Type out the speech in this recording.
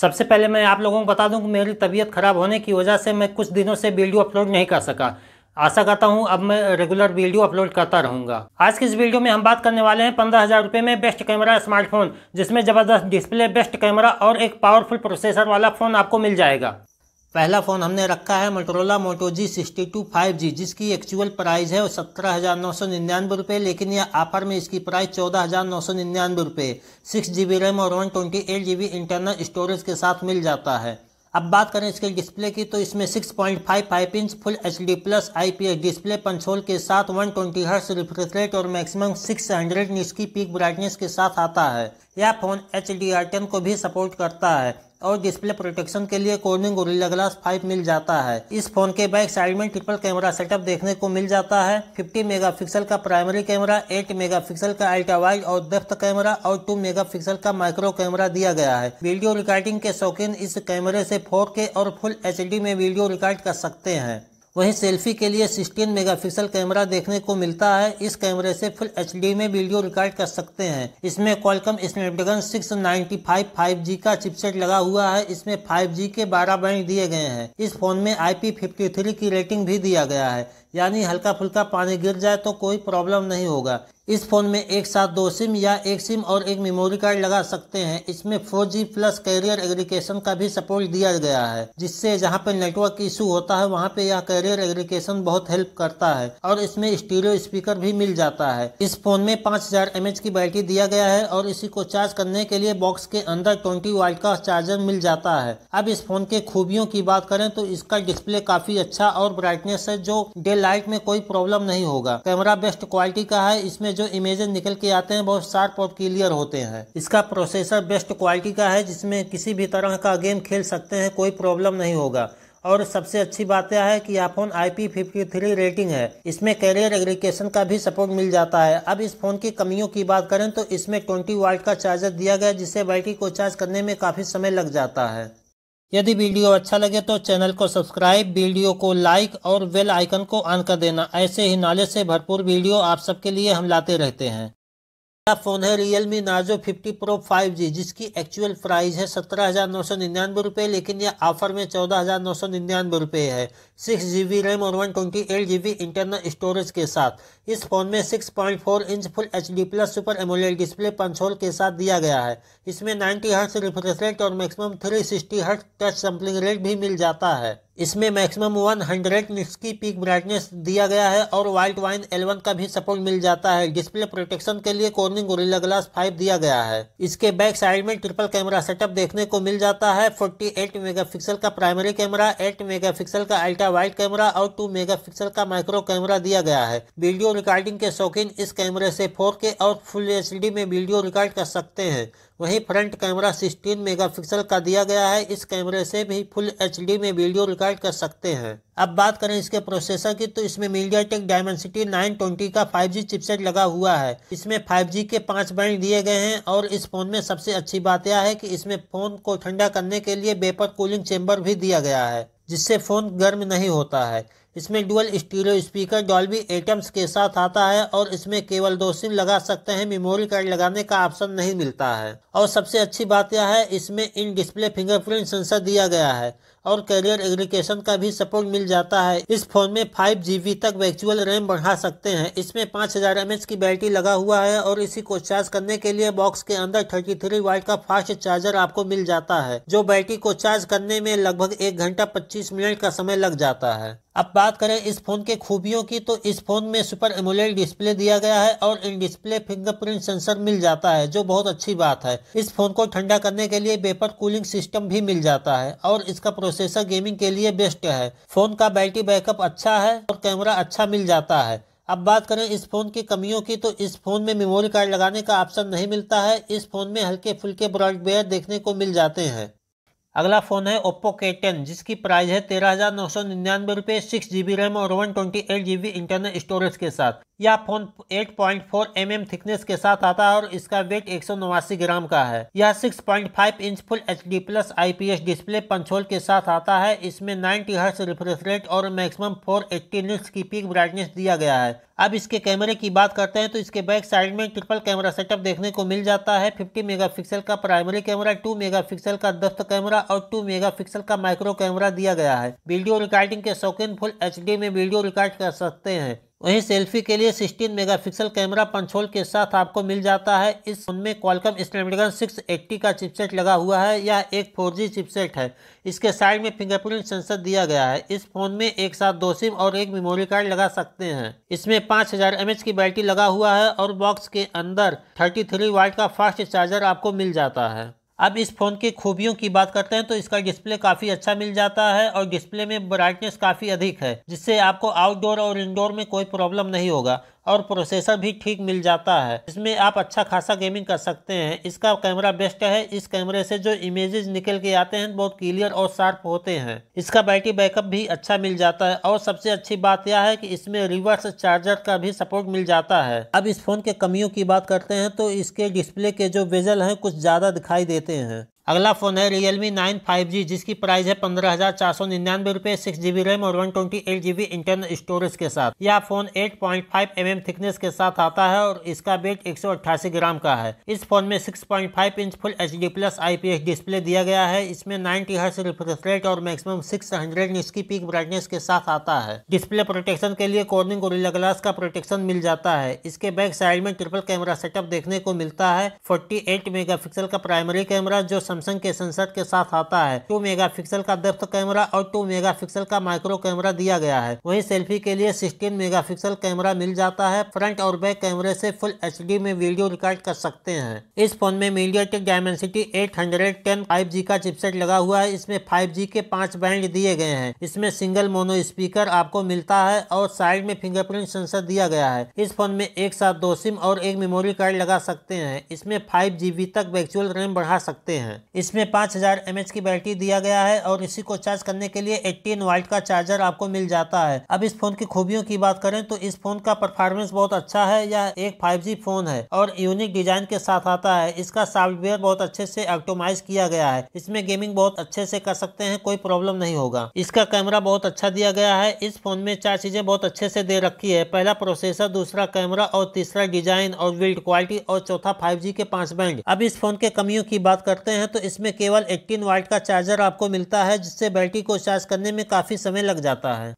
सबसे पहले मैं आप लोगों को बता दूं कि मेरी तबीयत ख़राब होने की वजह से मैं कुछ दिनों से वीडियो अपलोड नहीं कर सका आशा करता हूं अब मैं रेगुलर वीडियो अपलोड करता रहूंगा आज के इस वीडियो में हम बात करने वाले हैं पंद्रह हज़ार रुपये में बेस्ट कैमरा स्मार्टफोन जिसमें ज़बरदस्त डिस्प्ले बेस्ट कैमरा और एक पावरफुल प्रोसेसर वाला फ़ोन आपको मिल जाएगा पहला फ़ोन हमने रखा है Motorola Moto G sixty two five G जिसकी एक्चुअल प्राइस है वो सत्रह हज़ार नौ सौ निन्यानवे रुपये लेकिन यह आफर में इसकी प्राइस चौदह हज़ार नौ सौ निन्यानवे रुपये सिक्स जी बी रैम और one twenty eight G B internal storage के साथ मिल जाता है अब बात करें इसके डिस्प्ले की तो इसमें 6.55 inch full H D plus I P S display punch hole के साथ 120 ट्वेंटी हर्स रिफ्रेश रेट और मैक्सिमम 600 हंड्रेड की पीक ब्राइटनेस के साथ आता है यह phone H D R ten को भी सपोर्ट करता है और डिस्प्ले प्रोटेक्शन के लिए कोर्निंग गोरिल्ला ग्लास 5 मिल जाता है इस फोन के बैक साइड में ट्रिपल कैमरा सेटअप देखने को मिल जाता है 50 मेगापिक्सल का प्राइमरी कैमरा 8 मेगापिक्सल का वाइड और डेप्थ कैमरा और 2 मेगापिक्सल का माइक्रो कैमरा दिया गया है वीडियो रिकॉर्डिंग के शौकीन इस कैमरे से फोर और फुल एच में वीडियो रिकॉर्ड कर सकते हैं वहीं सेल्फी के लिए 16 मेगापिक्सल कैमरा देखने को मिलता है इस कैमरे से फुल एच में वीडियो रिकॉर्ड कर सकते हैं इसमें कॉलकम स्नैपड्रैगन सिक्स नाइन्टी का चिपसेट लगा हुआ है इसमें 5G के 12 बैंड दिए गए हैं इस फोन में आई की रेटिंग भी दिया गया है यानी हल्का फुल्का पानी गिर जाए तो कोई प्रॉब्लम नहीं होगा इस फ़ोन में एक साथ दो सिम या एक सिम और एक मेमोरी कार्ड लगा सकते हैं इसमें 4G प्लस कैरियर एग्रीकेशन का भी सपोर्ट दिया गया है जिससे जहां पे नेटवर्क इशू होता है वहां पे यह कैरियर एग्रीकेशन बहुत हेल्प करता है और इसमें स्टीरियो स्पीकर भी मिल जाता है इस फोन में 5000 हजार की बैटरी दिया गया है और इसी को चार्ज करने के लिए बॉक्स के अंदर ट्वेंटी वाइट का चार्जर मिल जाता है अब इस फोन के खूबियों की बात करें तो इसका डिस्प्ले काफी अच्छा और ब्राइटनेस है जो डेल लाइट में कोई प्रॉब्लम नहीं होगा कैमरा बेस्ट क्वालिटी का है इसमें जो इमेजेस निकल के आते हैं बहुत शार्प और क्लियर होते हैं इसका प्रोसेसर बेस्ट क्वालिटी का है जिसमें किसी भी तरह का गेम खेल सकते हैं कोई प्रॉब्लम नहीं होगा और सबसे अच्छी बात यह है कि यह फ़ोन IP53 रेटिंग है इसमें कैरियर एग्रीकेशन का भी सपोर्ट मिल जाता है अब इस फ़ोन की कमियों की बात करें तो इसमें 20 वाल्ट का चार्जर दिया गया जिससे बैटरी को चार्ज करने में काफ़ी समय लग जाता है यदि वीडियो अच्छा लगे तो चैनल को सब्सक्राइब वीडियो को लाइक और बेल आइकन को ऑन कर देना ऐसे ही नॉलेज से भरपूर वीडियो आप सबके लिए हम लाते रहते हैं मेरा फ़ोन है Realme Narzo fifty pro five G जिसकी एक्चुअल प्राइस है सत्रह हज़ार नौ सौ निन्यानवे रुपये लेकिन यह ऑफर में चौदह हज़ार नौ सौ निन्यानवे रुपये है सिक्स जी बी रैम और one twenty eight G B internal storage के साथ इस फ़ोन में six point four inch full H D plus super AMOLED display punch hole के साथ दिया गया है इसमें नाइन्टी हर्ट्स रिफ्रेश रेट और maximum three sixty hertz touch sampling rate भी मिल जाता है इसमें मैक्सिमम वन हंड्रेड निक्स की पीक ब्राइटनेस दिया गया है और वाइल्ड वाइन एलेवन का भी सपोर्ट मिल जाता है डिस्प्ले प्रोटेक्शन के लिए कोर्निंग गोरिल्ला ग्लास फाइव दिया गया है इसके बैक साइड में ट्रिपल कैमरा सेटअप देखने को मिल जाता है 48 मेगापिक्सल का प्राइमरी कैमरा 8 मेगापिक्सल का अल्ट्रा का वाइट कैमरा और टू मेगा पिक्सल का माइक्रो कैमरा दिया गया है वीडियो रिकॉर्डिंग के शौकीन इस कैमरे से फोर के और फुल एच में वीडियो रिकॉर्ड कर सकते हैं वहीं फ्रंट कैमरा 16 मेगापिक्सल का दिया गया है इस कैमरे से भी फुल एच में वीडियो रिकॉर्ड कर सकते हैं अब बात करें इसके प्रोसेसर की तो इसमें MediaTek Dimensity nine twenty का 5G चिपसेट लगा हुआ है इसमें 5G के पांच बैंड दिए गए हैं और इस फोन में सबसे अच्छी बात यह है कि इसमें फोन को ठंडा करने के लिए वेपर कूलिंग चेम्बर भी दिया गया है जिससे फ़ोन गर्म नहीं होता है इसमें dual stereo speaker Dolby Atmos के साथ आता है और इसमें केवल दो सिम लगा सकते हैं मेमोरी कार्ड लगाने का ऑप्शन नहीं मिलता है और सबसे अच्छी बात यह है इसमें इन डिस्प्ले फिंगरप्रिंट सेंसर दिया गया है और कैरियर एग्रीकेशन का भी सपोर्ट मिल जाता है इस फोन में फाइव जी तक वर्चुअल रैम बढ़ा सकते हैं इसमें पाँच हजार एमएच की बैटरी लगा हुआ है और इसी को चार्ज करने के लिए बॉक्स के अंदर थर्टी थ्री का फास्ट चार्जर आपको मिल जाता है जो बैटरी को चार्ज करने में लगभग एक घंटा पच्चीस मिनट का समय लग जाता है अब बात करें इस फोन के खूबियों की तो इस फोन में सुपर एमोलेड डिस्प्ले दिया गया है और इन डिस्प्ले फिंगरप्रिंट सेंसर मिल जाता है जो बहुत अच्छी बात है इस फोन को ठंडा करने के लिए वेपर कूलिंग सिस्टम भी मिल जाता है और इसका प्रोसेस प्रोसेसर गेमिंग के लिए बेस्ट है फ़ोन का बैटरी बैकअप अच्छा है और कैमरा अच्छा मिल जाता है अब बात करें इस फ़ोन की कमियों की तो इस फ़ोन में मेमोरी कार्ड लगाने का ऑप्शन नहीं मिलता है इस फ़ोन में हल्के फुल्के ब्रॉडबेयर देखने को मिल जाते हैं अगला फ़ोन है ओप्पो के टेन जिसकी प्राइस है तेरह हज़ार नौ सौ निन्यानवे रुपये सिक्स जी बी रैम और one twenty eight G B internal storage के साथ यह फ़ोन 8.4 पॉइंट mm थिकनेस के साथ आता है और इसका वेट एक सौ नवासी ग्राम का है यह 6.5 inch full H D plus I P S display punch hole के साथ आता है इसमें नाइनटी हर्ट्स रिफ्रेश रेट और मैक्सिमम फोर एट्टी निट्स की पीक ब्राइटनेस दिया गया है अब इसके कैमरे की बात करते हैं तो इसके बैक साइड में ट्रिपल कैमरा सेटअप देखने को मिल जाता है 50 मेगापिक्सल का प्राइमरी कैमरा 2 मेगापिक्सल का दफ्त कैमरा और 2 मेगापिक्सल का माइक्रो कैमरा दिया गया है वीडियो रिकॉर्डिंग के शौकीन फुल एच में वीडियो रिकॉर्ड कर सकते हैं वहीं सेल्फी के लिए 16 मेगापिक्सल कैमरा पंचोल के साथ आपको मिल जाता है इस फोन में क्वालकम स्नैपड्रैगन 680 का चिपसेट लगा हुआ है यह एक 4G चिपसेट है इसके साइड में फिंगरप्रिंट सेंसर दिया गया है इस फोन में एक साथ दो सिम और एक मेमोरी कार्ड लगा सकते हैं इसमें 5000 हजार की बैटरी लगा हुआ है और बॉक्स के अंदर थर्टी वाट का फास्ट चार्जर आपको मिल जाता है अब इस फ़ोन की खूबियों की बात करते हैं तो इसका डिस्प्ले काफ़ी अच्छा मिल जाता है और डिस्प्ले में ब्राइटनेस काफ़ी अधिक है जिससे आपको आउटडोर और इंडोर में कोई प्रॉब्लम नहीं होगा और प्रोसेसर भी ठीक मिल जाता है इसमें आप अच्छा खासा गेमिंग कर सकते हैं इसका कैमरा बेस्ट है इस कैमरे से जो इमेजेस निकल के आते हैं बहुत क्लियर और शार्प होते हैं इसका बैटरी बैकअप भी अच्छा मिल जाता है और सबसे अच्छी बात यह है कि इसमें रिवर्स चार्जर का भी सपोर्ट मिल जाता है अब इस फोन के कमियों की बात करते हैं तो इसके डिस्प्ले के जो वेजल हैं कुछ ज़्यादा दिखाई देते हैं अगला फ़ोन है Realme nine five G जिसकी प्राइस है पंद्रह हज़ार चार सौ निन्यानवे रुपये सिक्स जी रैम और one twenty eight G internal storage के साथ यह phone eight point five M M thickness के साथ आता है और इसका वेट एक सौ अट्ठासी ग्राम का है इस फोन में six point five inch full H D plus I P S display दिया गया है इसमें नाइनटी हर्स रिफ्रेश रेट और मैक्सिमम सिक्स हंड्रेड इसकी पीक ब्राइटनेस के साथ आता है डिस्प्ले प्रोटेक्शन के लिए कॉर्निंग गोरिल्ला ग्लास का प्रोटेक्शन मिल जाता है इसके बैक साइड में ट्रिपल कैमरा सेटअप देखने को मिलता है फोर्टी एट मेगा पिक्सल का प्राइमरी कैमरा जो सैमसंग के सेंसर के साथ आता है टू मेगापिक्सल का डेप्थ कैमरा और टू मेगापिक्सल का माइक्रो कैमरा दिया गया है वही सेल्फी के लिए सिक्सटीन मेगापिक्सल कैमरा मिल जाता है फ्रंट और बैक कैमरे से फुल एच में वीडियो रिकॉर्ड कर सकते हैं इस फोन में MediaTek Dimensity eight hundred ten five G का चिपसेट लगा हुआ है इसमें फाइव जी के पांच बैंड दिए गए हैं इसमें सिंगल मोनो स्पीकर आपको मिलता है और साइड में फिंगरप्रिंट सेंसर दिया गया है इस फोन में एक साथ दो सिम और एक मेमोरी कार्ड लगा सकते हैं इसमें फाइव तक वर्चुअल रैम बढ़ा सकते हैं इसमें 5000 हजार की बैटरी दिया गया है और इसी को चार्ज करने के लिए 18 वाल्ट का चार्जर आपको मिल जाता है अब इस फोन की खूबियों की बात करें तो इस फोन का परफॉर्मेंस बहुत अच्छा है यह एक 5G फोन है और यूनिक डिजाइन के साथ आता है इसका सॉफ्टवेयर बहुत अच्छे से ऑक्टोमाइज किया गया है इसमें गेमिंग बहुत अच्छे से कर सकते हैं कोई प्रॉब्लम नहीं होगा इसका कैमरा बहुत अच्छा दिया गया है इस फोन में चार चीजें बहुत अच्छे से दे रखी है पहला प्रोसेसर दूसरा कैमरा और तीसरा डिजाइन और बिल्ड क्वालिटी और चौथा फाइव के पांच बैंड अब इस फोन के कमियों की बात करते हैं तो तो इसमें केवल 18 वाल्ट का चार्जर आपको मिलता है जिससे बैटरी को चार्ज करने में काफ़ी समय लग जाता है